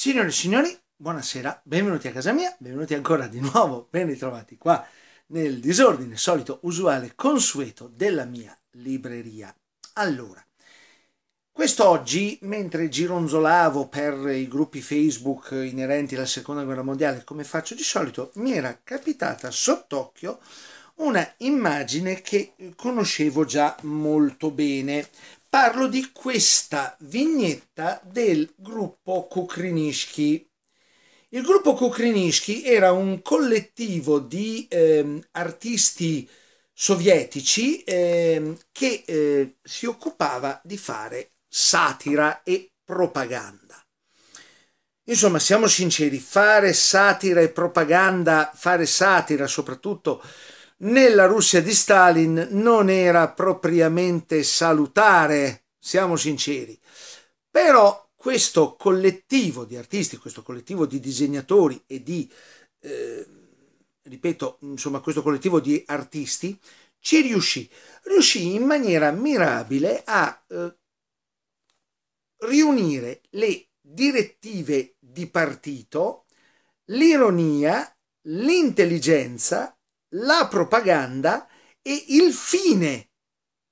Signore e signori, buonasera, benvenuti a casa mia, benvenuti ancora di nuovo, ben ritrovati qua nel disordine solito, usuale, consueto della mia libreria. Allora, quest'oggi, mentre gironzolavo per i gruppi Facebook inerenti alla Seconda Guerra Mondiale, come faccio di solito, mi era capitata sott'occhio una immagine che conoscevo già molto bene, parlo di questa vignetta del gruppo Kukrinishki. Il gruppo Kukrinishki era un collettivo di eh, artisti sovietici eh, che eh, si occupava di fare satira e propaganda. Insomma, siamo sinceri, fare satira e propaganda, fare satira soprattutto nella Russia di Stalin non era propriamente salutare, siamo sinceri. Però questo collettivo di artisti, questo collettivo di disegnatori e di, eh, ripeto, insomma, questo collettivo di artisti ci riuscì, riuscì in maniera mirabile a eh, riunire le direttive di partito, l'ironia, l'intelligenza la propaganda e il fine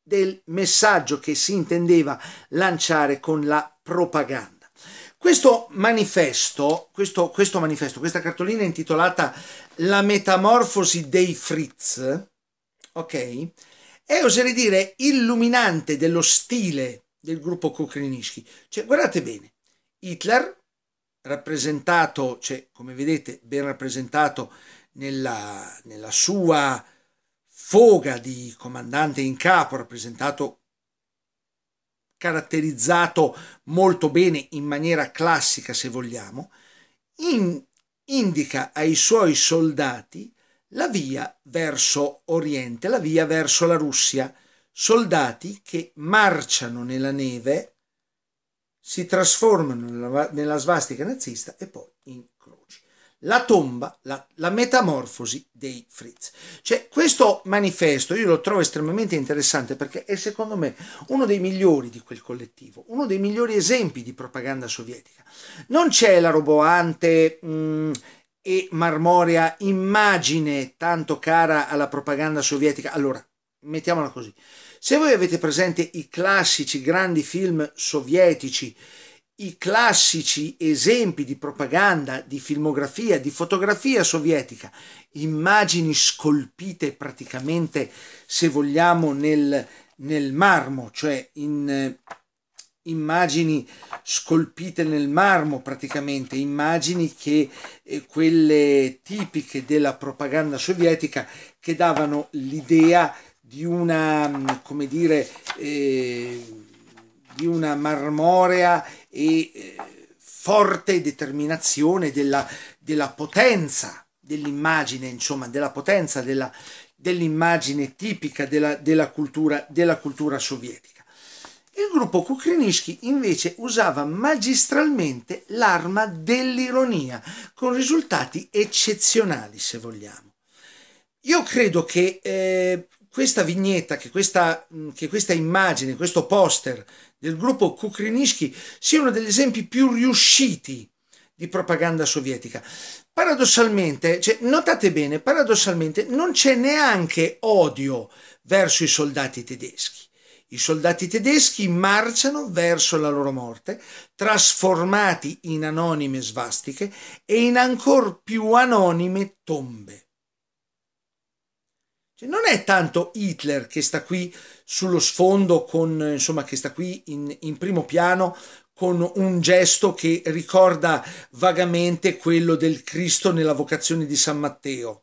del messaggio che si intendeva lanciare con la propaganda. Questo manifesto, questo, questo manifesto, questa cartolina intitolata La metamorfosi dei Fritz, ok, è oserei dire illuminante dello stile del gruppo Kukrinischki. Cioè, guardate bene, Hitler, rappresentato, cioè, come vedete, ben rappresentato nella, nella sua foga di comandante in capo rappresentato caratterizzato molto bene in maniera classica se vogliamo, in, indica ai suoi soldati la via verso Oriente, la via verso la Russia, soldati che marciano nella neve, si trasformano nella, nella svastica nazista e poi in la tomba, la, la, metamorfosi dei Fritz. Cioè, questo manifesto io lo trovo estremamente interessante perché è secondo me uno dei migliori di quel collettivo, uno dei migliori esempi di propaganda sovietica. Non c'è la roboante mh, mm, e marmorea immagine tanto cara alla propaganda sovietica. Allora, mettiamola così. Se voi avete presente i classici grandi film sovietici i classici esempi di propaganda, di filmografia, di fotografia sovietica, immagini scolpite praticamente, se vogliamo, nel, nel marmo, cioè in, eh, immagini scolpite nel marmo praticamente, immagini che eh, quelle tipiche della propaganda sovietica che davano l'idea di una, mm, come dire, eh, di una marmorea e eh, forte determinazione della, della potenza dell'immagine, insomma, della potenza della, dell'immagine tipica della, della, cultura, della cultura sovietica. Il gruppo Kukrinishki invece usava magistralmente l'arma dell'ironia, con risultati eccezionali se vogliamo. Io credo che eh, questa vignetta, che questa, mm, che questa immagine, questo poster del gruppo Kukrinischi sia uno degli esempi più riusciti di propaganda sovietica. Paradossalmente, cioè, notate bene, paradossalmente non c'è neanche odio verso i soldati tedeschi. I soldati tedeschi marciano verso la loro morte, trasformati in anonime svastiche e in ancor più anonime tombe. Cioè, non è tanto Hitler che sta qui sullo sfondo, con, insomma, che sta qui in, in primo piano con un gesto che ricorda vagamente quello del Cristo nella vocazione di San Matteo.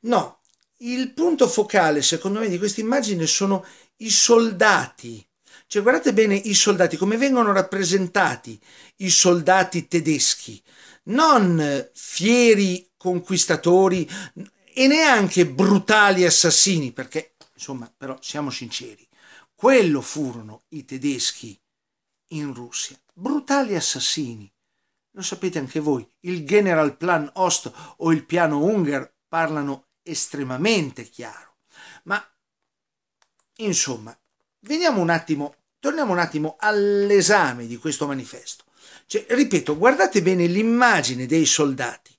No, il punto focale, secondo me, di questa immagine sono i soldati. Cioè, guardate bene i soldati, come vengono rappresentati i soldati tedeschi, non fieri conquistatori e neanche brutali assassini, perché insomma, però siamo sinceri, quello furono i tedeschi in Russia, brutali assassini. Lo sapete anche voi, il General Plan Ost o il piano Unger parlano estremamente chiaro. Ma insomma, veniamo un attimo, torniamo un attimo all'esame di questo manifesto. Cioè, ripeto, guardate bene l'immagine dei soldati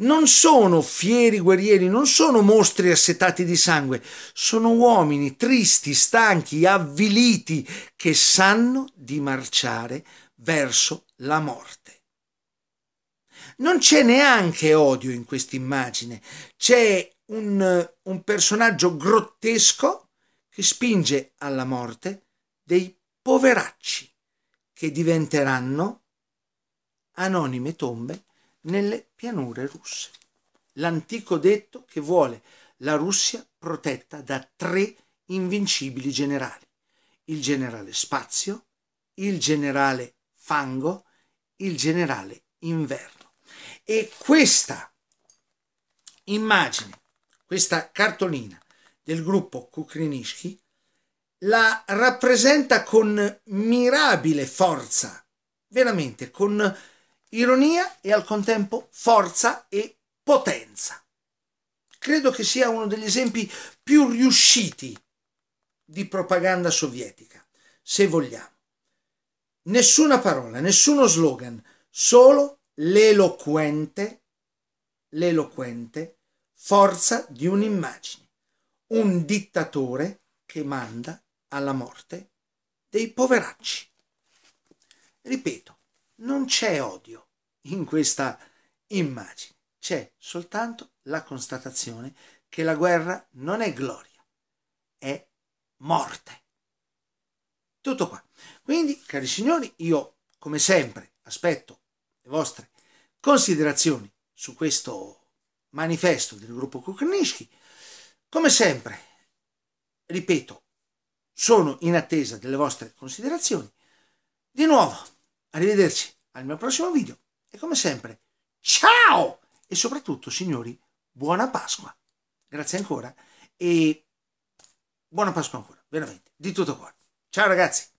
non sono fieri guerrieri, non sono mostri assetati di sangue, sono uomini tristi, stanchi, avviliti, che sanno di marciare verso la morte. Non c'è neanche odio in questa immagine, c'è un, un, personaggio grottesco che spinge alla morte dei poveracci che diventeranno anonime tombe nelle pianure russe. L'antico detto che vuole la Russia protetta da tre invincibili generali. Il generale Spazio, il generale Fango, il generale Inverno. E questa immagine, questa cartolina del gruppo Kukrinishki la rappresenta con mirabile forza, veramente con ironia e al contempo forza e potenza. Credo che sia uno degli esempi più riusciti di propaganda sovietica, se vogliamo. Nessuna parola, nessuno slogan, solo l'eloquente, l'eloquente forza di un'immagine, un dittatore che manda alla morte dei poveracci. Ripeto, non c'è odio in questa immagine, c'è soltanto la constatazione che la guerra non è gloria, è morte. Tutto qua. Quindi, cari signori, io come sempre aspetto le vostre considerazioni su questo manifesto del gruppo Kukrnischki. Come sempre, ripeto, sono in attesa delle vostre considerazioni. Di nuovo, Arrivederci al mio prossimo video e come sempre, ciao! E soprattutto, signori, buona Pasqua. Grazie ancora e buona Pasqua ancora, veramente, di tutto cuore. Ciao ragazzi!